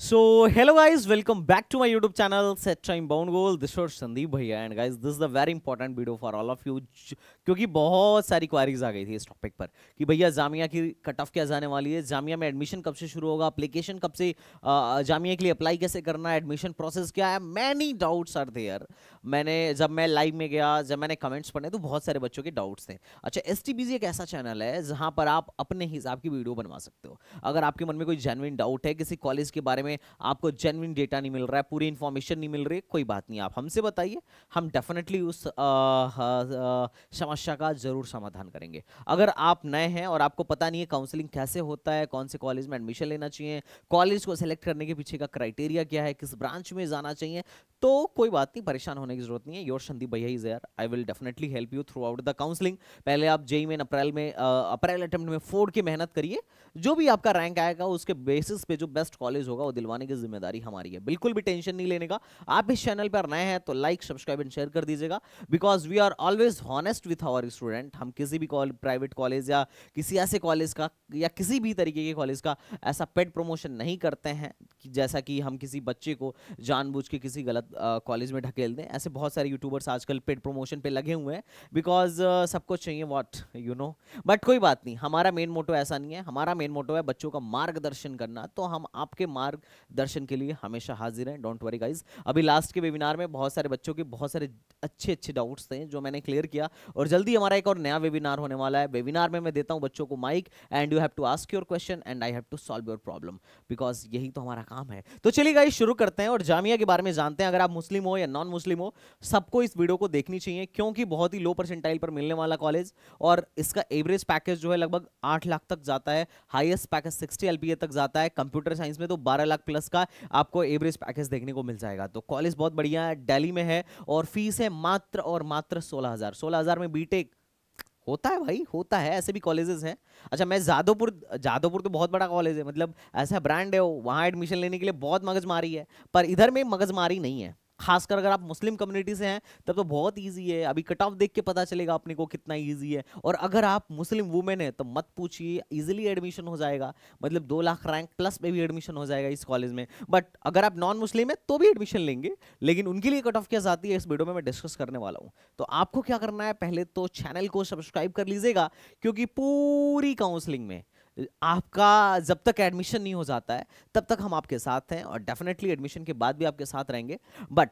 So hello guys, welcome back to my YouTube channel Set Time Bound Goal. This is Sandeep भैया and guys this is the very important video for all of you क्योंकि बहुत सारी queries आ गई थी इस topic पर कि भैया जामिया की कट ऑफ क्या जाने वाली है जामिया में एडमिशन कब से शुरू होगा अप्लीकेशन कब से जामिया के लिए अप्लाई कैसे करना है एडमिशन प्रोसेस क्या है मैनी डाउट्स आर देयर मैंने जब मैं लाइव में गया जब मैंने कमेंट्स पढ़े तो बहुत सारे बच्चों के डाउट्स थे अच्छा एस टी बीजी एक ऐसा चैनल है जहाँ पर आप अपने हिसाब की वीडियो बनवा सकते हो अगर आपके मन में कोई जेनविन डाउट है किसी कॉलेज के बारे में में आपको जेनविन डेटा नहीं मिल रहा है पूरी इन्फॉर्मेशन नहीं मिल रही कोई बात नहीं आप हमसे बताइए हम डेफिनेटली उस समस्या का ज़रूर समाधान करेंगे अगर आप नए हैं और आपको पता नहीं है काउंसलिंग कैसे होता है कौन से कॉलेज में एडमिशन लेना चाहिए कॉलेज को सेलेक्ट करने के पीछे का क्राइटेरिया क्या है किस ब्रांच में जाना चाहिए तो कोई बात नहीं परेशान होने की जरूरत नहीं है your Sandeep bhaiya is here I will definitely help you throughout the counselling पहले आप जेई e e में अप्रैल में अप्रैल अटेम्प्ट में फोर्ड की मेहनत करिए जो भी आपका रैंक आएगा उसके बेसिस पे जो बेस्ट कॉलेज होगा वो दिलवाने की जिम्मेदारी हमारी है बिल्कुल भी टेंशन नहीं लेने का आप इस चैनल पर नए हैं तो लाइक सब्सक्राइब एंड शेयर कर दीजिएगा because we are always honest with our student हम किसी भी प्राइवेट कॉलेज या किसी ऐसे कॉलेज का या किसी भी तरीके के कॉलेज का ऐसा पेड प्रमोशन नहीं करते हैं जैसा कि हम किसी बच्चे को जानबूझ के किसी गलत कॉलेज में ढकेल दें ऐसे बहुत सारे यूट्यूबर्स आजकल पेड प्रमोशन पे लगे हुए हैं बिकॉज सबको चाहिए वॉट यू नो बट कोई बात नहीं हमारा मेन मोटो ऐसा नहीं है हमारा मेन मोटो है बच्चों का मार्गदर्शन करना तो हम आपके मार्ग दर्शन के लिए हमेशा हाजिर हैं डोंट वरी गाइज अभी लास्ट के वेबिनार में बहुत सारे बच्चों के बहुत सारे अच्छे अच्छे डाउट्स थे जो मैंने क्लियर किया और जल्दी हमारा एक और नया वेबिनार होने वाला है वेबिनार में मैं देता हूँ बच्चों को mic and you have to ask your question and I have to solve your problem because यही तो हमारा काम है तो चलिए गाइज शुरू करते हैं और जामिया के बारे में जानते हैं अगर आप मुस्लिम हो या नॉन मुस्लिम हो सबको इस वीडियो को देखनी चाहिए क्योंकि बहुत ही लो परसेंटाइल पर मिलने वाला कॉलेज और इसका एवरेज पैकेज जो है लगभग आठ लाख तक जाता है हाइएस्ट पैकेज सिक्सटी एल तक जाता है कंप्यूटर साइंस में तो बारह लाख लाख प्लस का आपको एवरेज पैकेज देखने को मिल जाएगा तो कॉलेज बहुत बढ़िया है डेली में है और फीस है मात्र और मात्र सोलह हज़ार सोलह हज़ार में बीटेक होता है भाई होता है ऐसे भी कॉलेजेस हैं अच्छा मैं जादोपुर जादोपुर तो बहुत बड़ा कॉलेज है मतलब ऐसा ब्रांड है वहाँ एडमिशन लेने के लिए बहुत मगजमारी है पर इधर में मगजमारी नहीं है खासकर अगर आप मुस्लिम कम्युनिटी से हैं तब तो बहुत ईजी है अभी कट ऑफ देख के पता चलेगा अपने को कितना ईजी है और अगर आप मुस्लिम वुमेन है तो मत पूछिए इजीली एडमिशन हो जाएगा मतलब दो लाख रैंक प्लस में भी एडमिशन हो जाएगा इस कॉलेज में बट अगर आप नॉन मुस्लिम है तो भी एडमिशन लेंगे लेकिन उनके लिए कट ऑफ क्या जाती है इस वीडियो में मैं डिस्कस करने वाला हूँ तो आपको क्या करना है पहले तो चैनल को सब्सक्राइब कर लीजिएगा क्योंकि पूरी काउंसलिंग में आपका जब तक एडमिशन नहीं हो जाता है तब तक हम आपके साथ हैं और डेफिनेटली एडमिशन के बाद भी आपके साथ रहेंगे बट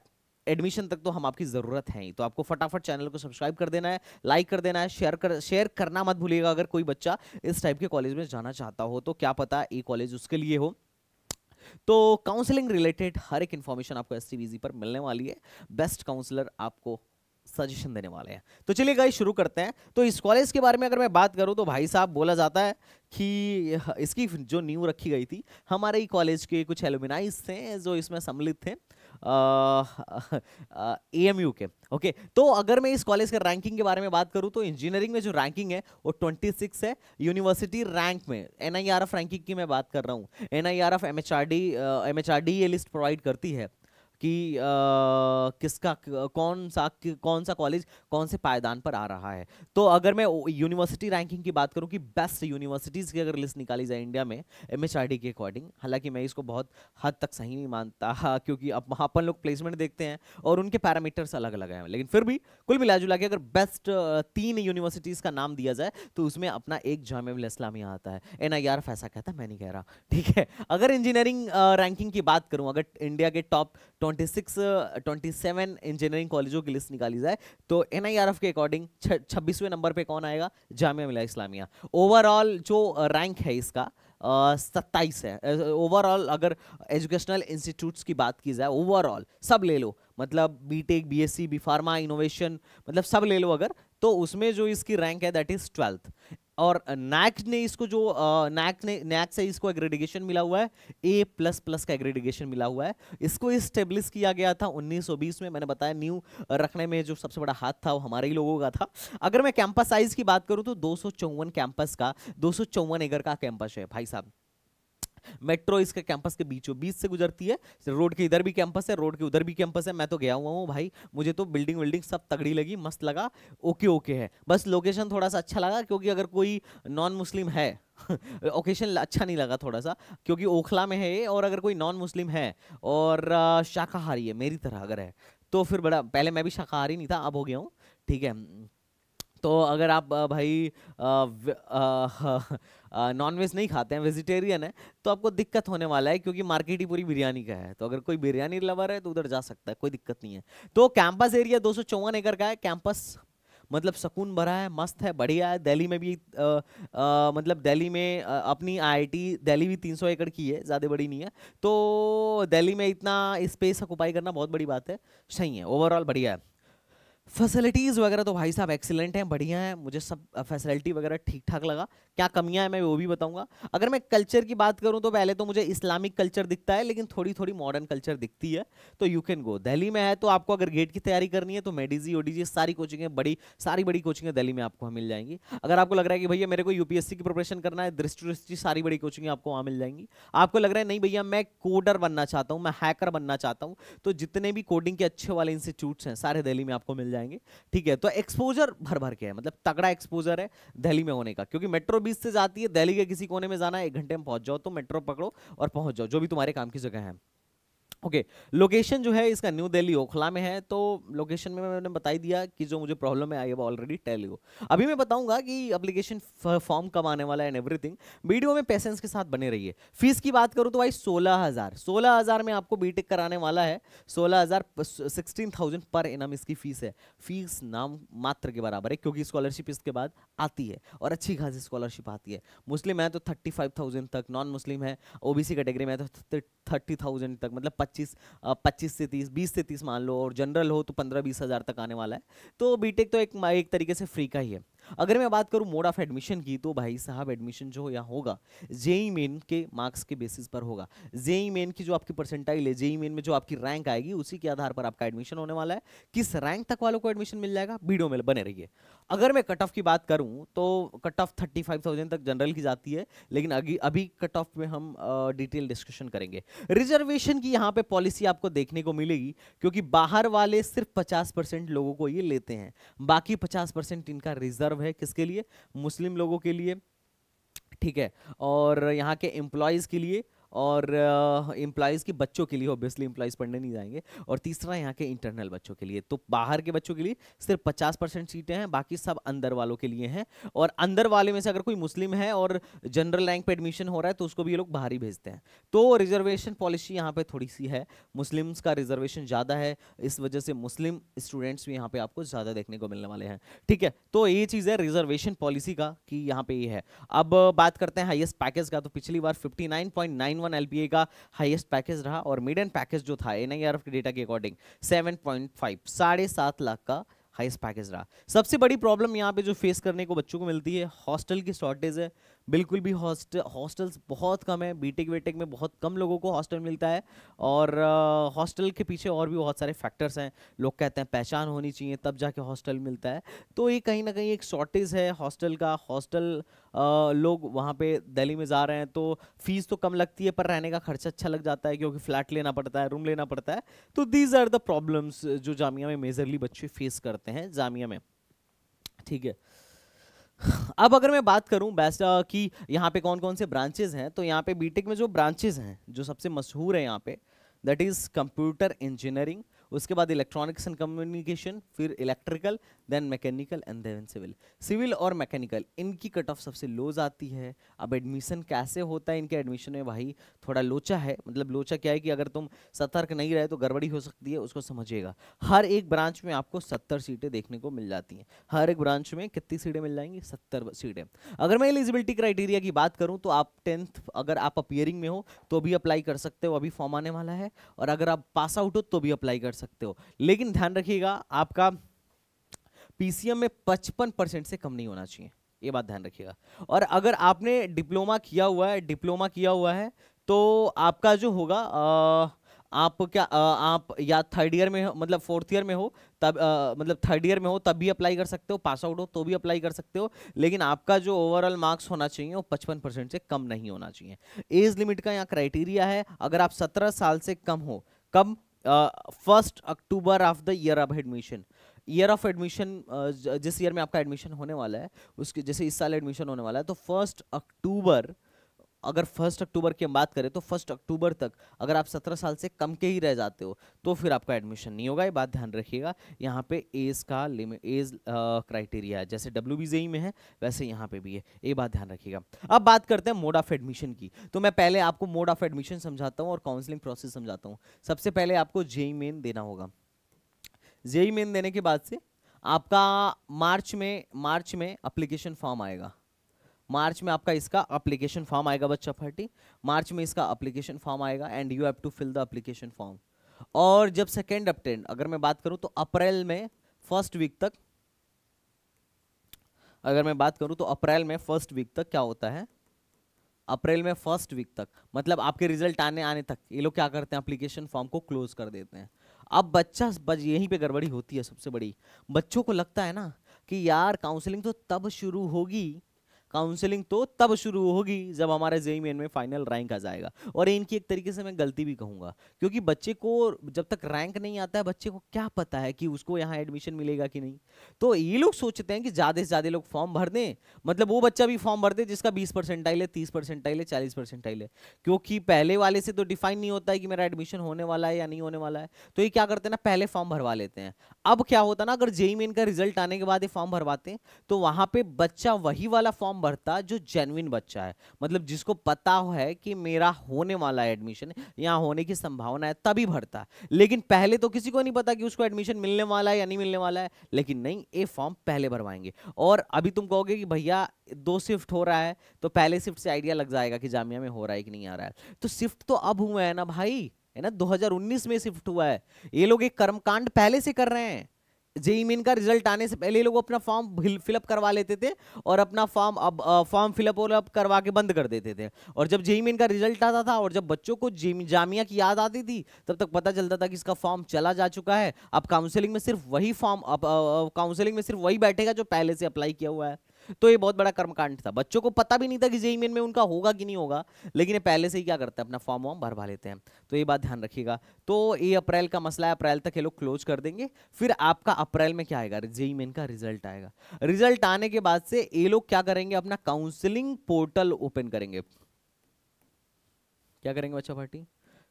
एडमिशन तक तो हम आपकी ज़रूरत है ही तो आपको फटाफट चैनल को सब्सक्राइब कर देना है लाइक कर देना है शेयर कर शेयर करना मत भूलिएगा अगर कोई बच्चा इस टाइप के कॉलेज में जाना चाहता हो तो क्या पता ये कॉलेज उसके लिए हो तो काउंसलिंग रिलेटेड हर एक इन्फॉर्मेशन आपको एस पर मिलने वाली है बेस्ट काउंसलर आपको सजेशन देने वाले हैं तो चलिए गाइस शुरू करते हैं तो इस कॉलेज के बारे में अगर मैं बात करूं तो भाई साहब बोला जाता है कि इसकी जो न्यू रखी गई थी हमारे ही कॉलेज के कुछ एलुमिनाइज थे जो इसमें सम्मिलित थे ए एम यू के ओके तो अगर मैं इस कॉलेज के रैंकिंग के बारे में बात करूँ तो इंजीनियरिंग में जो रैंकिंग है वो 26 है यूनिवर्सिटी रैंक में N I R F ranking की मैं बात कर रहा हूँ N I R F M H R D M H R D ये लिस्ट प्रोवाइड करती है कि आ, किसका कौन सा कौन सा कॉलेज कौन से पायदान पर आ रहा है तो अगर मैं यूनिवर्सिटी रैंकिंग की बात करूं कि बेस्ट यूनिवर्सिटीज़ की अगर लिस्ट निकाली जाए इंडिया में एम एच आर डी के अकॉर्डिंग हालांकि मैं इसको बहुत हद तक सही नहीं मानता क्योंकि अब अपन लोग प्लेसमेंट देखते हैं और उनके पैरामीटर्स अलग अलग हैं लेकिन फिर भी कुल मिला जुला के अगर बेस्ट तीन यूनिवर्सिटीज़ का नाम दिया जाए तो उसमें अपना एक जाम इस्लामिया आता है एन आई आर फैसा कहता है मैं नहीं कह रहा ठीक है अगर इंजीनियरिंग रैंकिंग की बात करूँ अगर इंडिया के top twenty six twenty seven engineering कॉलेजों की लिस्ट निकाली जाए तो एन आई आर एफ के अकॉर्डिंग छब्बीसवें नंबर पर कौन आएगा जामिया मिला इस्लामिया ओवरऑल जो रैंक है इसका सत्ताईस है ओवरऑल uh, अगर एजुकेशनल इंस्टीट्यूट्स की बात की जाए ओवरऑल सब ले लो मतलब B tech B S C B pharma innovation मतलब सब ले लो अगर तो उसमें जो इसकी रैंक है दैट इज ट्वेल्थ और नैक ने इसको जो नैक ने नैक से इसको एग्रेडिगेशन मिला हुआ है ए प्लस प्लस का एग्रेडिगेशन मिला हुआ है इसको इस्टेब्लिश किया गया था 1920 में मैंने बताया न्यू रखने में जो सबसे बड़ा हाथ था वो हमारे ही लोगों का था अगर मैं कैंपस साइज की बात करूँ तो दो कैंपस का दो एकड़ का कैंपस है भाई साहब मेट्रो इसके कैंपस के बीचों बीच से गुजरती है रोड के इधर भी कैंपस है रोड के उधर भी कैंपस है मैं तो गया हुआ हूँ भाई मुझे तो बिल्डिंग विल्डिंग सब तगड़ी लगी मस्त लगा ओके ओके है बस लोकेशन थोड़ा सा अच्छा लगा क्योंकि अगर कोई नॉन मुस्लिम है ओकेशन अच्छा नहीं लगा थोड़ा सा क्योंकि ओखला में है और अगर कोई नॉन मुस्लिम है और शाकाहारी है मेरी तरह अगर है तो फिर बड़ा पहले मैं भी शाकाहारी नहीं था अब हो गया हूँ ठीक है तो अगर आप भाई आ, आ, आ, नॉनवेज नहीं खाते हैं वेजिटेरियन है तो आपको दिक्कत होने वाला है क्योंकि मार्केट ही पूरी बिरयानी का है तो अगर कोई बिरयानी लवर है तो उधर जा सकता है कोई दिक्कत नहीं है तो कैंपस एरिया दो एकड़ का है कैंपस मतलब सुकून भरा है मस्त है बढ़िया है दिल्ली में भी आ, आ, मतलब दिल्ली में आ, अपनी आईआईटी दिल्ली भी 300 एकड़ की है ज़्यादा बड़ी नहीं है तो दिल्ली में इतना स्पेस ऑकुपाई करना बहुत बड़ी बात है सही है ओवरऑल बढ़िया है फैसिलिटीज़ वगैरह तो भाई साहब एक्सीलेंट हैं बढ़िया हैं मुझे सब फैसिलिटी वगैरह ठीक ठाक लगा क्या कमियां हैं मैं वो भी बताऊंगा अगर मैं कल्चर की बात करूं तो पहले तो मुझे इस्लामिक कल्चर दिखता है लेकिन थोड़ी थोड़ी मॉडर्न कल्चर दिखती है तो यू कैन गो दिल्ली में है तो आपको अगर गेट की तैयारी करनी है तो मेडिजी ओडीजी सारी कोचिंगें बड़ी सारी बड़ी कोचिंगें दिल्ली में आपको मिल जाएंगी अगर आपको लग रहा है कि भैया मेरे को यू की प्रिपरेशन करना है दृष्टि दृष्टि सारी बड़ी कोचिंगें आपको वहाँ मिल जाएंगी आपको लग रहा है नहीं भैया मैं कोडर बनना चाहता हूँ मैं हैकर बनना चाहता हूँ तो जितने भी कोडिंग के अच्छे वाले इंस्टीट्यूट्स हैं सारे दिल्ली में आपको मिल जाएंगे ठीक है तो एक्सपोजर भर भर के है मतलब तगड़ा एक्सपोजर है दिल्ली में होने का क्योंकि मेट्रो बीस से जाती है दिल्ली के किसी कोने में जाना है एक घंटे में पहुंच जाओ तो मेट्रो पकड़ो और पहुंच जाओ जो भी तुम्हारे काम की जगह है ओके okay, लोकेशन जो है इसका न्यू दिल्ली ओखला में है तो लोकेशन में मैंने बताई दिया कि जो मुझे प्रॉब्लम है I have already tell you अभी मैं बताऊंगा कि एप्लीकेशन फॉर्म कब आने वाला है एंड एवरीथिंग वीडियो में पेशेंस के साथ बने रहिए फीस की बात करूँ तो भाई सोलह हज़ार सोलह हज़ार में आपको बी कराने वाला है सोलह हज़ार सिक्सटीन पर इनाम इसकी फ़ीस है फीस नाम मात्र के बराबर है क्योंकि स्कॉलरशिप इसके बाद आती है और अच्छी खासी स्कॉलरशिप आती है मुस्लिम है तो थर्टी तक नॉन मुस्लिम है ओ कैटेगरी में तो थर्टी तक मतलब पच्चीस पच्चीस से तीस बीस से तीस मान लो और जनरल हो तो पंद्रह बीस हज़ार तक आने वाला है तो बीटेक तो एक एक तरीके से फ्री का ही है अगर मैं बात करूँ मोड ऑफ एडमिशन की तो भाई साहब एडमिशन जो यहाँ होगा जेई मेन e के मार्क्स के बेसिस पर होगा जेई मेन e की जो आपकी परसेंटाइल है जेई मेन e में जो आपकी रैंक आएगी उसी के आधार पर आपका एडमिशन होने वाला है किस रैंक तक वालों को एडमिशन मिल जाएगा वीडियो में बने रहिए अगर मैं कट ऑफ की बात करूं तो cut off thirty five thousand तक जनरल की जाती है लेकिन अभी अभी कट ऑफ में हम डिटेल डिस्कशन करेंगे रिजर्वेशन की यहाँ पे पॉलिसी आपको देखने को मिलेगी क्योंकि बाहर वाले सिर्फ पचास परसेंट लोगों को ये लेते हैं बाकी पचास परसेंट इनका रिजर्व है किसके लिए मुस्लिम लोगों के लिए ठीक है और यहाँ के एम्प्लॉयज़ के लिए और इम्प्लाइज़ uh, के बच्चों के लिए ऑब्वियसली इम्प्लाइज़ पढ़ने नहीं जाएंगे और तीसरा यहाँ के इंटरनल बच्चों के लिए तो बाहर के बच्चों के लिए सिर्फ 50 परसेंट सीटें हैं बाकी सब अंदर वालों के लिए हैं और अंदर वाले में से अगर कोई मुस्लिम है और जनरल रैंक पे एडमिशन हो रहा है तो उसको भी ये लोग बाहर ही भेजते हैं तो रिजर्वेशन पॉलिसी यहाँ पर थोड़ी सी है मुस्लिम्स का रिजर्वेशन ज़्यादा है इस वजह से मुस्लिम स्टूडेंट्स भी यहाँ पर आपको ज़्यादा देखने को मिलने वाले हैं ठीक है तो ये चीज़ है रिजर्वेशन पॉलिसी का कि यहाँ पर ये है अब बात करते हैं हाइएस्ट पैकेज का तो पिछली बार फिफ्टी वन एल का हाइएस्ट पैकेज रहा और मिड एंड पैकेज जो था एन के डेटा के अकॉर्डिंग सेवन पॉइंट फाइव साढ़े सात लाख का हाइस्ट पैकेज रहा सबसे बड़ी प्रॉब्लम यहाँ पे जो फेस करने को बच्चों को मिलती है हॉस्टल की शॉर्टेज है बिल्कुल भी हॉस्ट हॉस्टल्स बहुत कम है बीटेक वेटेक में बहुत कम लोगों को हॉस्टल मिलता है और हॉस्टल के पीछे और भी बहुत सारे फैक्टर्स हैं लोग कहते हैं पहचान होनी चाहिए तब जाके हॉस्टल मिलता है तो ये कहीं ना कहीं एक शॉर्टेज है हॉस्टल का हॉस्टल लोग वहाँ पे दिल्ली में जा रहे हैं तो फीस तो कम लगती है पर रहने का खर्चा अच्छा लग जाता है क्योंकि फ्लैट लेना पड़ता है रूम लेना पड़ता है तो दीज आर द प्रॉब्लम्स जो जामिया में मेजरली बच्चे फेस करते हैं जामिया में ठीक है अब अगर मैं बात करूं बेस्ट कि यहाँ पे कौन कौन से ब्रांचेज हैं तो यहाँ पे बीटेक में जो ब्रांचेज हैं जो सबसे मशहूर है यहाँ पे दैट इज़ कंप्यूटर इंजीनियरिंग उसके बाद इलेक्ट्रॉनिक्स एंड कम्युनिकेशन फिर electrical then mechanical and then civil civil और मैकेनिकल इनकी कट ऑफ सबसे लो जाती है अब एडमिशन कैसे होता है इनके एडमिशन में भाई थोड़ा लोचा है मतलब लोचा क्या है कि अगर तुम सतर्क नहीं रहे तो गड़बड़ी हो सकती है उसको समझिएगा हर एक ब्रांच में आपको सत्तर सीटें देखने को मिल जाती हैं हर एक ब्रांच में कितनी सीटें मिल जाएंगी सत्तर सीटें अगर मैं एलिजिबिलिटी क्राइटेरिया की बात करूँ तो आप टेंथ अगर आप अपियरिंग में हो तो भी अप्लाई कर सकते हो अभी फॉर्म आने वाला है और अगर आप पास आउट हो तो भी अप्लाई कर सकते हो लेकिन ध्यान रखिएगा आपका पीसीएम में पचपन परसेंट से कम नहीं होना चाहिए ये बात ध्यान रखिएगा और अगर आपने डिप्लोमा किया हुआ है डिप्लोमा किया हुआ है तो आपका जो होगा आ, आप क्या आ, आप या थर्ड ईयर में मतलब फोर्थ ईयर में हो तब आ, मतलब थर्ड ईयर में हो तब भी अप्लाई कर सकते हो पास आउट हो तो भी अप्लाई कर सकते हो लेकिन आपका जो ओवरऑल मार्क्स होना चाहिए वो पचपन परसेंट से कम नहीं होना चाहिए एज लिमिट का यहाँ क्राइटेरिया है अगर आप सत्रह साल से कम हो कम first October of the year of admission year of admission जिस ईयर में आपका एडमिशन होने वाला है उसके जैसे इस साल एडमिशन होने वाला है तो फर्स्ट अक्टूबर अगर फर्स्ट अक्टूबर की हम बात करें तो फर्स्ट अक्टूबर तक अगर आप सत्रह साल से कम के ही रह जाते हो तो फिर आपका एडमिशन नहीं होगा ये बात ध्यान रखिएगा यहाँ पे एज का लिमिट एज क्राइटेरिया है जैसे डब्ल्यू बी e में है वैसे यहाँ पे भी है ये बात ध्यान रखिएगा अब बात करते हैं मोड ऑफ एडमिशन की तो मैं पहले आपको मोड ऑफ एडमिशन समझाता हूँ और काउंसलिंग प्रोसेस समझाता हूँ सबसे पहले आपको जेई मेन e e देना होगा जेई मेन देने के बाद से आपका मार्च में मार्च में अप्लीकेशन फॉर्म आएगा मार्च में आपका इसका अप्लीकेशन फॉर्म आएगा बच्चा फर्टी मार्च में इसका अप्लीकेशन फॉर्म आएगा and you have to fill the application form और जब सेकेंड अपटेंड अगर मैं बात करूँ तो अप्रैल में फर्स्ट वीक तक अगर मैं बात करूँ तो अप्रैल में फर्स्ट वीक तक क्या होता है अप्रैल में फर्स्ट वीक तक मतलब आपके रिजल्ट आने आने तक ये लोग क्या करते हैं अप्लीकेशन फॉर्म को क्लोज कर देते हैं अब बच्चा बच यहीं पे गड़बड़ी होती है सबसे बड़ी बच्चों को लगता है ना कि यार काउंसलिंग तो तब शुरू होगी काउंसलिंग तो तब शुरू होगी जब हमारे जेई मेन में फाइनल रैंक आ जाएगा और इनकी एक तरीके से मैं गलती भी कहूँगा क्योंकि बच्चे को जब तक रैंक नहीं आता है बच्चे को क्या पता है कि उसको यहाँ एडमिशन मिलेगा कि नहीं तो ये लोग सोचते हैं कि ज़्यादा से ज़्यादा लोग फॉर्म भर दें मतलब वो बच्चा भी फॉर्म भर दे जिसका बीस परसेंट है तीस परसेंट है चालीस परसेंट है क्योंकि पहले वाले से तो डिफाइन नहीं होता है कि मेरा एडमिशन होने वाला है या नहीं होने वाला है तो ये क्या करते हैं ना पहले फॉर्म भरवा लेते हैं अब क्या होता ना अगर जेई मेन का रिजल्ट आने के बाद ये फॉर्म भरवाते हैं तो वहाँ पर बच्चा वही वाला फॉर्म फॉर्म भरता जो जेनविन बच्चा है मतलब जिसको पता है कि मेरा होने वाला एडमिशन यहाँ होने की संभावना है तभी भरता लेकिन पहले तो किसी को नहीं पता कि उसको एडमिशन मिलने वाला है या नहीं मिलने वाला है लेकिन नहीं ये फॉर्म पहले भरवाएंगे और अभी तुम कहोगे कि भैया दो शिफ्ट हो रहा है तो पहले शिफ्ट से आइडिया लग जाएगा कि जामिया में हो रहा है कि नहीं आ रहा है तो शिफ्ट तो अब हुआ है ना भाई है ना 2019 में शिफ्ट हुआ है ये लोग एक कर्मकांड पहले से कर रहे हैं जेई मेन का रिजल्ट आने से पहले लोग अपना फॉर्म फिलअप करवा लेते थे और अपना फॉर्म अब फॉर्म फिलअप वॉलअप करवा के बंद कर देते थे और जब जेई मेन का रिजल्ट आता था और जब बच्चों को जामिया की याद आती थी तब तक पता चलता था कि इसका फॉर्म चला जा चुका है अब काउंसलिंग में सिर्फ वही फॉर्म अब काउंसलिंग में सिर्फ वही बैठेगा जो पहले से अप्लाई किया हुआ है तो ये बहुत बड़ा कर्मकांड था बच्चों को पता भी नहीं था कि जेई मेन में उनका होगा कि नहीं होगा लेकिन ये पहले से ही क्या करते हैं अपना फॉर्म वॉर्म भरवा लेते हैं तो ये बात ध्यान रखिएगा तो ये अप्रैल का मसला है अप्रैल तक ये लोग क्लोज कर देंगे फिर आपका अप्रैल में क्या आएगा जेई मेन का रिजल्ट आएगा रिजल्ट आने के बाद से ये लोग क्या करेंगे अपना काउंसिलिंग पोर्टल ओपन करेंगे क्या करेंगे बच्चा पार्टी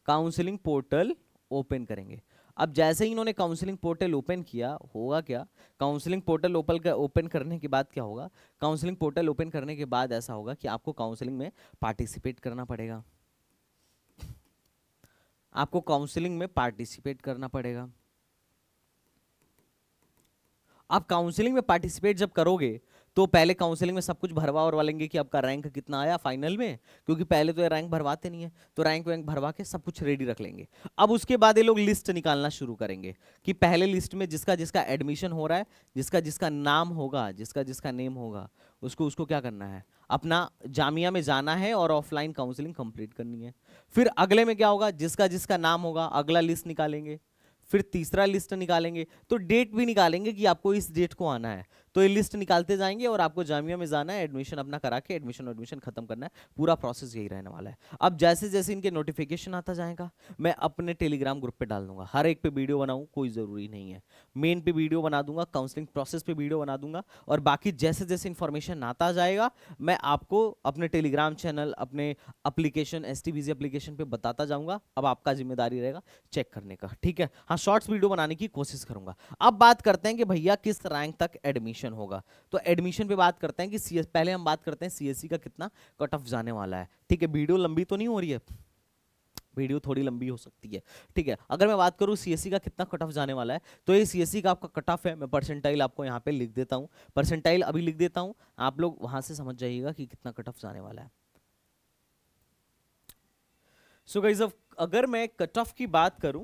काउंसिलिंग पोर्टल ओपन करेंगे अब जैसे ही इन्होंने काउंसलिंग पोर्टल ओपन किया होगा क्या काउंसलिंग पोर्टल ओपन कर, ओपन करने के बाद क्या होगा काउंसलिंग पोर्टल ओपन करने के बाद ऐसा होगा कि आपको काउंसलिंग में पार्टिसिपेट करना पड़ेगा आपको काउंसलिंग में पार्टिसिपेट करना पड़ेगा आप काउंसलिंग में पार्टिसिपेट जब करोगे तो पहले काउंसलिंग में सब कुछ भरवा और लेंगे कि आपका रैंक कितना आया फाइनल में क्योंकि पहले तो ये रैंक भरवाते नहीं है तो रैंक वैंक भरवा के सब कुछ रेडी रख लेंगे अब उसके बाद ये लोग लिस्ट निकालना शुरू करेंगे कि पहले लिस्ट में जिसका जिसका एडमिशन हो रहा है जिसका जिसका नाम होगा जिसका जिसका नेम होगा उसको उसको क्या करना है अपना जामिया में जाना है और ऑफलाइन काउंसलिंग कंप्लीट करनी है फिर अगले में क्या होगा जिसका जिसका नाम होगा अगला लिस्ट निकालेंगे फिर तीसरा लिस्ट निकालेंगे तो डेट भी निकालेंगे कि आपको इस डेट को आना है तो ये लिस्ट निकालते जाएंगे और आपको जामिया में जाना है एडमिशन अपना करा के एडमिशन एडमिशन खत्म करना है पूरा प्रोसेस यही रहने वाला है अब जैसे जैसे इनके नोटिफिकेशन आता जाएगा मैं अपने टेलीग्राम ग्रुप पे डाल दूंगा हर एक पे वीडियो बनाऊँ कोई ज़रूरी नहीं है मेन पे वीडियो बना दूंगा काउंसलिंग प्रोसेस पे वीडियो बना दूंगा और बाकी जैसे जैसे इन्फॉर्मेशन आता जाएगा मैं आपको अपने टेलीग्राम चैनल अपने अप्लीकेशन एस टी एप्लीकेशन पर बताता जाऊँगा अब आपका जिम्मेदारी रहेगा चेक करने का ठीक है हाँ शॉर्ट्स वीडियो बनाने की कोशिश करूँगा अब बात करते हैं कि भैया किस रैंक तक एडमिशन एडमिशन होगा तो एडमिशन पे बात करते हैं कि सी पहले हम बात करते हैं सी का कितना कट ऑफ जाने वाला है ठीक है वीडियो लंबी तो नहीं हो रही है वीडियो थोड़ी लंबी हो सकती है ठीक है अगर मैं बात करूँ सी का कितना कट ऑफ जाने वाला है तो ये सी का आपका कट ऑफ है मैं परसेंटाइल आपको यहाँ पे लिख देता हूँ परसेंटाइल अभी लिख देता हूँ आप लोग वहाँ से समझ जाइएगा कि कितना कट ऑफ जाने वाला है सो so गाइज अगर मैं कट ऑफ की बात करूँ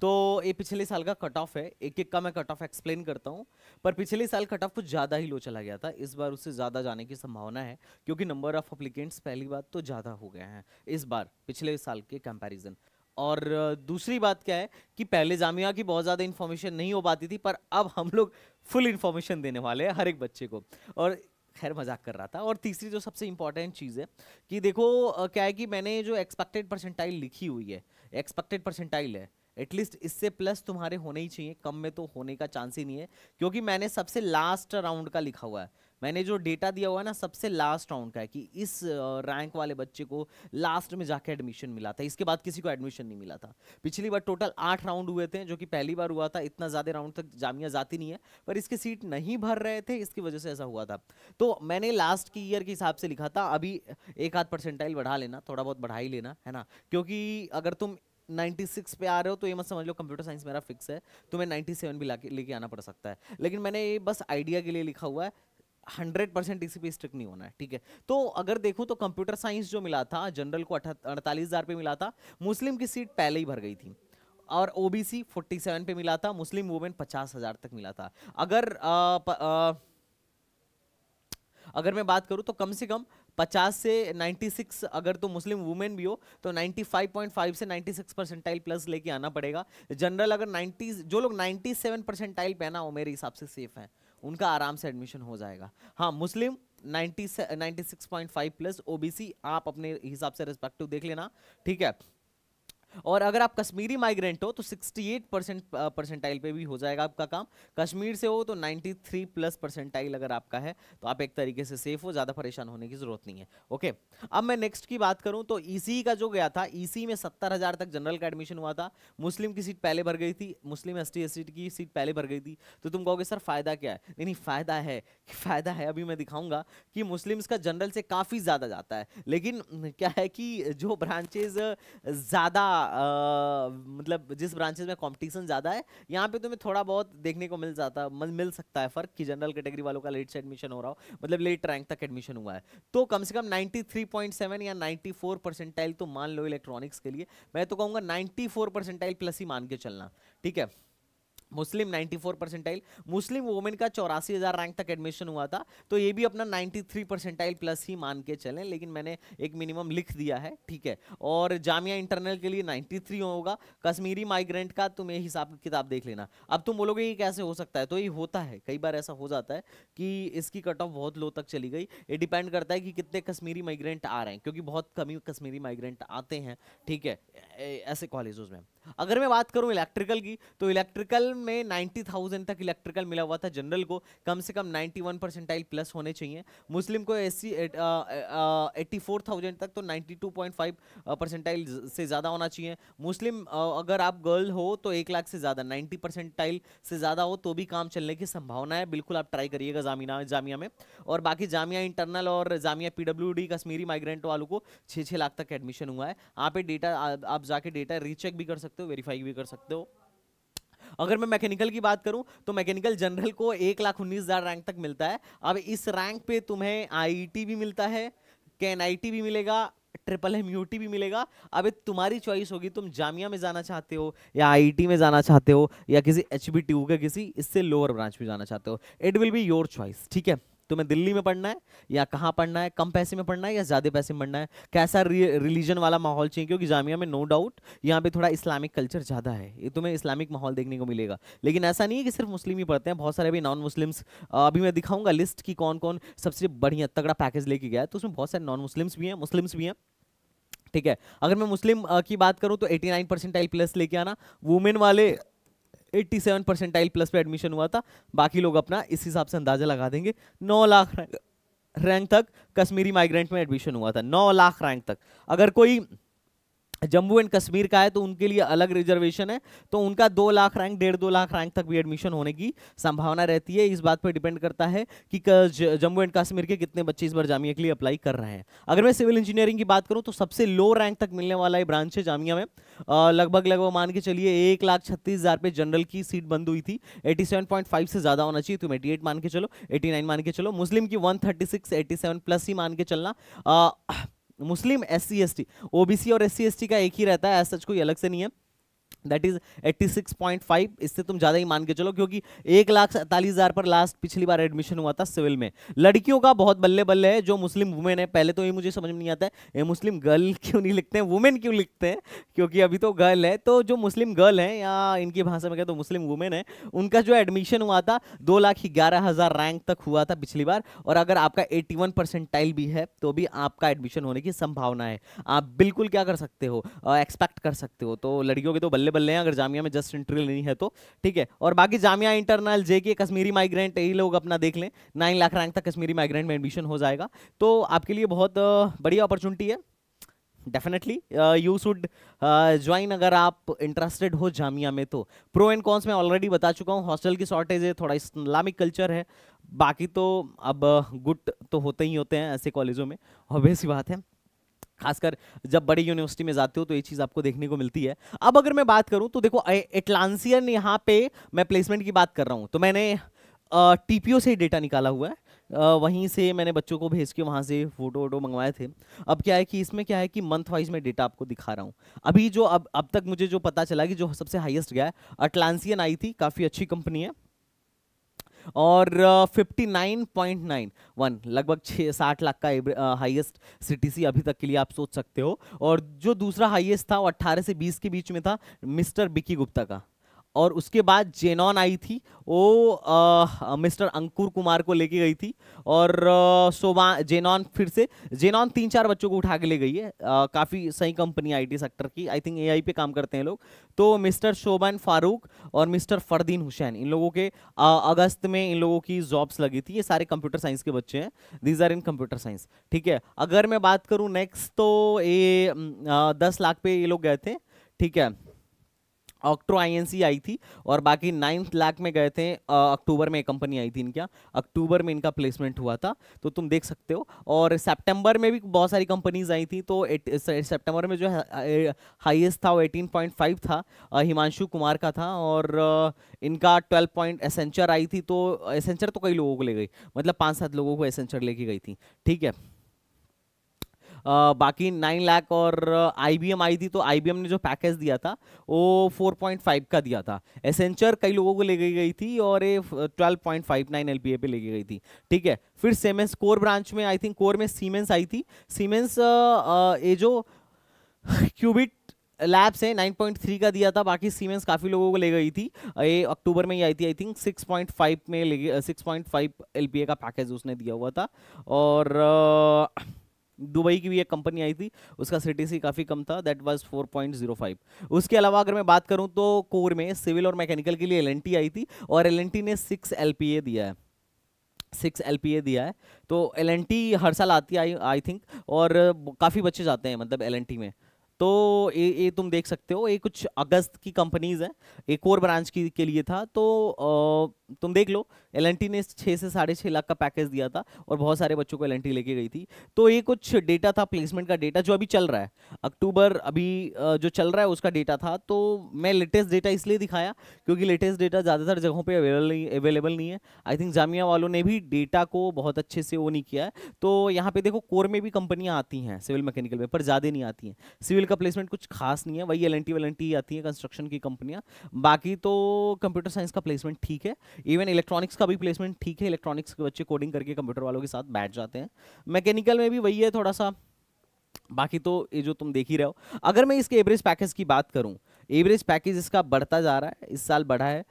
तो ये पिछले साल का कट ऑफ है एक एक का मैं कट ऑफ एक्सप्लेन करता हूँ पर पिछले साल कट ऑफ कुछ ज़्यादा ही लो चला गया था इस बार उससे ज़्यादा जाने की संभावना है क्योंकि नंबर ऑफ अप्लीकेंट्स पहली बात तो ज़्यादा हो गए हैं इस बार पिछले साल के कंपैरिजन और दूसरी बात क्या है कि पहले जामिया की बहुत ज़्यादा इन्फॉर्मेशन नहीं हो पाती थी पर अब हम लोग फुल इन्फॉर्मेशन देने वाले हैं हर एक बच्चे को और खैर मजाक कर रहा था और तीसरी जो सबसे इंपॉर्टेंट चीज़ है कि देखो क्या है कि मैंने जो एक्सपेक्टेड परसेंटाइल लिखी हुई है एक्सपेक्टेड परसेंटाइल है एटलीस्ट इससे प्लस तुम्हारे होने ही चाहिए कम में तो होने का चांस ही नहीं है क्योंकि मैंने सबसे लास्ट राउंड का लिखा हुआ है मैंने जो डेटा दिया हुआ है ना सबसे लास्ट राउंड का है कि इस रैंक वाले बच्चे को लास्ट में जाके एडमिशन मिला था इसके बाद किसी को एडमिशन नहीं मिला था पिछली बार टोटल आठ राउंड हुए थे जो कि पहली बार हुआ था इतना ज़्यादा राउंड तक जामिया जाती नहीं है पर इसके सीट नहीं भर रहे थे इसकी वजह से ऐसा हुआ था तो मैंने लास्ट की ईयर के हिसाब से लिखा था अभी एक आध परसेंटाइल बढ़ा लेना थोड़ा बहुत बढ़ा ही लेना है ना क्योंकि अगर तुम 96 पे आ रहे हो तो ये मत समझ लो कंप्यूटर साइंस मेरा फिक्स है तो तुम्हें 97 भी लाके लेके आना पड़ सकता है लेकिन मैंने ये बस आइडिया के लिए लिखा हुआ है 100 परसेंट इसी पे स्ट्रिक नहीं होना है ठीक है तो अगर देखूँ तो कंप्यूटर साइंस जो मिला था जनरल को अड़तालीस हज़ार मिला था मुस्लिम की सीट पहले ही भर गई थी और ओ बी सी पे मिला था मुस्लिम वुमेन पचास तक मिला था अगर आ, प, आ, अगर मैं बात करूं तो कम से कम पचास से नाइन्टी सिक्स अगर तुम तो मुस्लिम वुमेन भी हो तो नाइन्टी फाइव पॉइंट फाइव से नाइन्टी सिक्स परसेंटाइल प्लस लेके आना पड़ेगा जनरल अगर नाइन्टी जो लोग नाइन्टी सेवन परसेंटाइल पे है ना वो मेरे हिसाब से सेफ है उनका आराम से एडमिशन हो जाएगा हाँ मुस्लिम ninety ninety six point five plus O B C आप अपने हिसाब से रिस्पेक्टिव देख लेना ठीक है और अगर आप कश्मीरी माइग्रेंट हो तो 68 परसेंट परसेंटाइल पे भी हो जाएगा आपका काम कश्मीर से हो तो 93 प्लस परसेंटाइल अगर आपका है तो आप एक तरीके से सेफ हो ज़्यादा परेशान होने की ज़रूरत नहीं है ओके अब मैं नेक्स्ट की बात करूँ तो ई e का जो गया था ई e में सत्तर तक जनरल का एडमिशन हुआ था मुस्लिम की सीट पहले भर गई थी मुस्लिम एस टी की सीट पहले भर गई थी तो तुम कहोगे सर फ़ायदा क्या है नहीं फ़ायदा है फ़ायदा है अभी मैं दिखाऊंगा कि मुस्लिम्स का जनरल से काफ़ी ज़्यादा जाता है लेकिन क्या है कि जो ब्रांचेज ज़्यादा मतलब जिस ब्रांचेज में कंपटीशन ज़्यादा है यहाँ पे तुम्हें थोड़ा बहुत देखने को मिल जाता मिल सकता है फ़र्क कि जनरल कैटेगरी वालों का लेट से एडमिशन हो रहा हो मतलब लेट रैंक तक एडमिशन हुआ है तो कम से कम 93.7 या 94 परसेंटाइल तो मान लो इलेक्ट्रॉनिक्स के लिए मैं तो कहूँगा 94 परसेंटाइल प्लस ही मान के चलना ठीक है मुस्लिम 94 परसेंटाइल मुस्लिम वोमेन का चौरासी हज़ार रैंक तक एडमिशन हुआ था तो ये भी अपना 93 परसेंटाइल प्लस ही मान के चलें लेकिन मैंने एक मिनिमम लिख दिया है ठीक है और जामिया इंटरनल के लिए 93 होगा कश्मीरी माइग्रेंट का तुम ये हिसाब किताब देख लेना अब तुम बोलोगे ये कैसे हो सकता है तो ये होता है कई बार ऐसा हो जाता है कि इसकी कट ऑफ बहुत लो तक चली गई ये डिपेंड करता है कि कितने कश्मीरी माइग्रेंट आ रहे हैं क्योंकि बहुत कमी कश्मीरी माइग्रेंट आते हैं ठीक है ऐसे कॉलेज में अगर मैं बात करूँ इलेक्ट्रिकल की तो इलेक्ट्रिकल में 90,000 तक इलेक्ट्रिकल मिला हुआ था जनरल को कम से कम 91 परसेंटाइल प्लस होने चाहिए मुस्लिम को एस सी एट्टी तक तो 92.5 परसेंटाइल से ज़्यादा होना चाहिए मुस्लिम अगर आप गर्ल हो तो एक लाख से ज़्यादा नाइन्टी परसेंटाइल से ज़्यादा हो तो भी काम चलने की संभावना है बिल्कुल आप ट्राई करिएगा जामिया जामिया में और बाकी जामिया इंटरनल और जामिया पी कश्मीरी माइग्रेंट वालों को छः छः लाख तक एडमिशन हुआ है आप डेटा आप जाके डेटा रीचेक भी कर सकते सकते हो वेरीफाई भी कर सकते हो अगर मैं मैकेनिकल की बात करूं तो मैकेनिकल जनरल को एक लाख उन्नीस हज़ार रैंक तक मिलता है अब इस रैंक पे तुम्हें आईटी e भी मिलता है कैन आईटी भी मिलेगा ट्रिपल एम यू भी मिलेगा अब तुम्हारी चॉइस होगी तुम जामिया में जाना चाहते हो या आईटी e में जाना चाहते हो या किसी एच बी के किसी इससे लोअर ब्रांच में जाना चाहते हो it will be your choice ठीक है तुम्हें दिल्ली में पढ़ना है या कहाँ पढ़ना है कम पैसे में पढ़ना है या ज़्यादा पैसे में पढ़ना है कैसा रिलीजन वाला माहौल चाहिए क्योंकि जामिया में नो डाउट यहाँ पे थोड़ा इस्लामिक कल्चर ज़्यादा है ये तुम्हें इस्लामिक माहौल देखने को मिलेगा लेकिन ऐसा नहीं है कि सिर्फ मुस्लिम ही पढ़ते हैं बहुत सारे अभी नॉन मुस्लिम्स अभी मैं दिखाऊंगा लिस्ट की कौन कौन सबसे बढ़िया तगड़ा पैकेज लेके गया है तो उसमें बहुत सारे नॉन मुस्लिम्स भी हैं मुस्लिम्स भी हैं ठीक है अगर मैं मुस्लिम की बात करूं तो 89 परसेंटाइल प्लस लेके आना वुमेन वाले एट्टी सेवन परसेंटाइल प्लस पे एडमिशन हुआ था बाकी लोग अपना इस हिसाब से अंदाजा लगा देंगे नौ लाख रैंक तक कश्मीरी माइग्रेंट में एडमिशन हुआ था नौ लाख रैंक तक अगर कोई जम्मू एंड कश्मीर का है तो उनके लिए अलग रिजर्वेशन है तो उनका दो लाख रैंक डेढ़ दो लाख रैंक तक भी एडमिशन होने की संभावना रहती है इस बात पर डिपेंड करता है कि जम्मू एंड कश्मीर के कितने बच्चे इस बार जामिया के लिए अप्लाई कर रहे हैं अगर मैं सिविल इंजीनियरिंग की बात करूँ तो सबसे लो रैंक तक मिलने वाला ये ब्रांच है जामिया में लगभग लगभग मान के चलिए एक लाख छत्तीस हज़ार जनरल की सीट बंद हुई थी एटी से ज़्यादा होना चाहिए तुम एटी मान के चलो एटी मान के चलो मुस्लिम की वन थर्टी प्लस ही मान के चलना मुस्लिम एस सी और एस सी का एक ही रहता है ऐसा सच कोई अलग से नहीं है दैट इज 86.5 इससे तुम ज़्यादा ही मान के चलो क्योंकि एक लाख सैतालीस हज़ार पर लास्ट पिछली बार एडमिशन हुआ था सिविल में लड़कियों का बहुत बल्ले बल्ले है जो मुस्लिम वुमेन है पहले तो ये मुझे समझ में नहीं आता है ये मुस्लिम गर्ल क्यों नहीं लिखते हैं वुमेन क्यों लिखते हैं क्योंकि अभी तो गर्ल है तो जो मुस्लिम गर्ल है या इनकी भाषा में कहते तो मुस्लिम वुमेन है उनका जो एडमिशन हुआ था दो लाख ग्यारह हज़ार रैंक तक हुआ था पिछली बार और अगर आपका एट्टी वन परसेंटाइल भी है तो भी आपका एडमिशन होने की संभावना है आप बिल्कुल क्या कर सकते हो एक्सपेक्ट कर सकते हो तो लड़कियों के तो बल्ले बल्ले हैं अगर जामिया में जस्ट एंट्री लेनी है तो ठीक है और बाकी जामिया इंटरनल जे के कश्मीरी माइग्रेंट यही लोग अपना देख लें नाइन लाख रैंक तक कश्मीरी माइग्रेंट में एडमिशन हो जाएगा तो आपके लिए बहुत बढ़िया अपॉर्चुनिटी है डेफिनेटली यू शुड ज्वाइन अगर आप इंटरेस्टेड हो जामिया में तो प्रो एंड कॉन्स मैं ऑलरेडी बता चुका हूँ हॉस्टल की शॉर्टेज है थोड़ा इस्लामिक कल्चर है बाकी तो अब गुट तो होते ही होते हैं ऐसे कॉलेजों में ऑब्वियस बात है खासकर जब बड़ी यूनिवर्सिटी में जाते हो तो ये चीज़ आपको देखने को मिलती है अब अगर मैं बात करूँ तो देखो एटलांसियन यहाँ पे मैं प्लेसमेंट की बात कर रहा हूँ तो मैंने टीपीओ से ही डेटा निकाला हुआ है वहीं से मैंने बच्चों को भेज के वहाँ से फ़ोटो वोटो मंगवाए थे अब क्या है कि इसमें क्या है कि मंथ वाइज में डेटा आपको दिखा रहा हूँ अभी जो अब अब तक मुझे जो पता चला कि जो सबसे हाईएस्ट गया है अटलांसियन आई थी काफ़ी अच्छी कंपनी है और fifty nine point nine one लगभग छः साठ लाख का हाईएस्ट सीटीसी uh, अभी तक के लिए आप सोच सकते हो और जो दूसरा हाईएस्ट था वो अट्ठारह से बीस के बीच में था मिस्टर बिकी गुप्ता का और उसके बाद जेनॉन आई थी वो मिस्टर अंकुर कुमार को लेके गई थी और सोमा जेनॉन फिर से जेनॉन तीन चार बच्चों को उठा के ले गई है काफ़ी सही कंपनी आईटी सेक्टर की आई थिंक एआई पे काम करते हैं लोग तो मिस्टर शोबान फारूक और मिस्टर फरदीन हुसैन इन लोगों के आ, अगस्त में इन लोगों की जॉब्स लगी थी ये सारे कंप्यूटर साइंस के बच्चे हैं these are in computer science ठीक है अगर मैं बात करूँ नेक्स्ट तो ये दस लाख पे ये लोग गए थे ठीक है ऑक्ट्रो आईएनसी आई थी और बाकी नाइन्थ लाख में गए थे अक्टूबर में एक कंपनी आई थी इनका अक्टूबर में इनका प्लेसमेंट हुआ था तो तुम देख सकते हो और सितंबर में भी बहुत सारी कंपनीज आई थी तो सितंबर में जो हाईएस्ट था वो 18.5 था हिमांशु कुमार का था और इनका 12 पॉइंट एसेंचर आई थी तो एसेंचर तो कई लोगों को ले गई मतलब पाँच सात लोगों को एसेंचर लेके गई थी ठीक है बाकी नाइन लाख और आई आई थी तो आई ने जो पैकेज दिया था वो फोर पॉइंट फाइव का दिया था एसेंचर कई लोगों को ले गई गई थी और ये twelve point five nine L पे ले गई गई थी ठीक है फिर सीमेंस कोर ब्रांच में आई थिंक कोर में सीमेंस आई थी सीमेंस ये जो क्यूबिट लैब्स है 9.3 का दिया था बाकी सीमेंस काफ़ी लोगों को ले गई थी ये अक्टूबर में ही आई थी आई थिंक 6.5 में ले गई 6.5 एलपीए का पैकेज उसने दिया हुआ था और uh, दुबई की भी एक कंपनी आई थी उसका सी काफ़ी कम था दैट वाज 4.05 उसके अलावा अगर मैं बात करूं तो कोर में सिविल और मैकेनिकल के लिए एल आई थी और एल ने सिक्स एल दिया है सिक्स एल दिया है तो एल हर साल आती है आई आई थिंक और काफ़ी बच्चे जाते हैं मतलब एल में तो ये ये तुम देख सकते हो ये कुछ अगस्त की कंपनीज हैं एक और ब्रांच की के लिए था तो आ, तुम देख लो एल ने छः से साढ़े छः लाख का पैकेज दिया था और बहुत सारे बच्चों को एल लेके गई थी तो ये कुछ डेटा था प्लेसमेंट का डेटा जो अभी चल रहा है अक्टूबर अभी जो चल रहा है उसका डेटा था तो मैं लेटेस्ट डेटा इसलिए दिखाया क्योंकि लेटेस्ट डेटा ज़्यादातर जगहों पर अवेलेबल नहीं अवेलेबल नहीं है आई थिंक जामिया वालों ने भी डेटा को बहुत अच्छे से वो नहीं किया है तो यहाँ पर देखो कोर में भी कंपनियाँ आती हैं सिविल मैकेनिकल में पर ज़्यादा नहीं आती हैं सिविल का प्लेसमेंट कुछ खास नहीं है वही L N T well N T आती है कंस्ट्रक्शन की कंपनियाँ बाकी तो कंप्यूटर साइंस का प्लेसमेंट ठीक है इवन इलेक्ट्रॉनिक्स का भी प्लेसमेंट ठीक है इलेक्ट्रॉनिक्स के बच्चे कोडिंग करके कंप्यूटर वालों के साथ बैठ जाते हैं मैकेनिकल में भी वही है थोड़ा सा बाकी तो ये जो तुम देख ही रहे हो अगर मैं इसके एवरेज पैकेज की बात करूं एवरेज पैकेज इसका बढ़ता जा रहा है इस साल बढ़ा है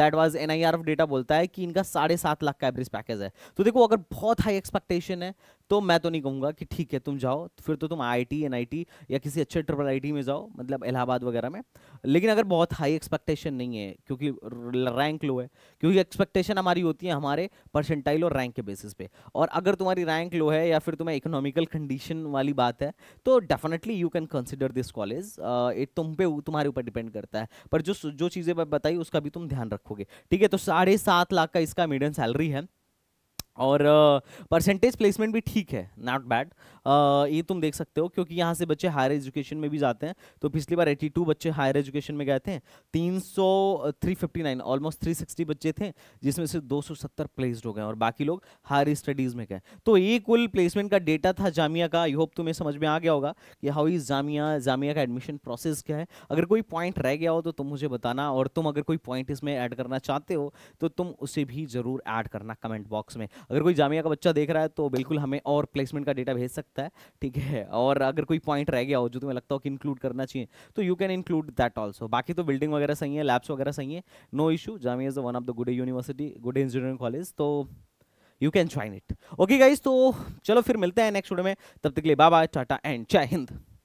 that was an of data बोलता है कि इनका साढ़े सात लाख का एवरेज पैकेज है तो देखो अगर बहुत हाई एक्सपेक्टेशन है तो मैं तो नहीं कहूँगा कि ठीक है तुम जाओ फिर तो तुम आई आई या किसी अच्छे ट्रिपल आई में जाओ मतलब इलाहाबाद वगैरह में लेकिन अगर बहुत हाई एक्सपेक्टेशन नहीं है क्योंकि रैंक लो है क्योंकि एक्सपेक्टेशन हमारी होती है हमारे परसेंटाइल और रैंक के बेसिस पे और अगर तुम्हारी रैंक लो है या फिर तुम्हें इकोनॉमिकल कंडीशन वाली बात है तो definitely you can consider this college it तुम पे तुम्हारे ऊपर डिपेंड करता है पर जो जो चीज़ें मैं बताई उसका भी तुम ध्यान रखोगे ठीक है तो साढ़े सात लाख का इसका मीडियम सैलरी है और परसेंटेज uh, प्लेसमेंट भी ठीक है नॉट बैड uh, ये तुम देख सकते हो क्योंकि यहाँ से बच्चे हायर एजुकेशन में भी जाते हैं तो पिछली बार 82 बच्चे हायर एजुकेशन में गए थे तीन सौ three fifty nine almost three sixty बच्चे थे जिसमें से दो सौ सत्तर प्लेस्ड हो गए और बाकी लोग हायर स्टडीज़ में गए तो ये कुल प्लेसमेंट का डेटा था जामिया का आई होप तुम्हें समझ में आ गया होगा कि हाउ इज़ जामिया जामिया का एडमिशन प्रोसेस क्या है अगर कोई पॉइंट रह गया हो तो तुम मुझे बताना और तुम अगर कोई पॉइंट इसमें ऐड करना चाहते हो तो तुम उसे भी ज़रूर ऐड करना कमेंट बॉक्स में अगर कोई जामिया का बच्चा देख रहा है तो बिल्कुल हमें और प्लेसमेंट का डेटा भेज सकता है ठीक है और अगर कोई पॉइंट रह गया हो जो तुम्हें लगता हो कि इंक्लूड करना चाहिए तो you can include that also बाकी तो बिल्डिंग वगैरह सही है लैब्स वगैरह सही है no issue Jamia is one of the good university good engineering college तो you can join it okay guys तो चलो फिर मिलते हैं नेक्स्ट वीडियो में तब तक के लिए बाय टाटा एंड जय हिंद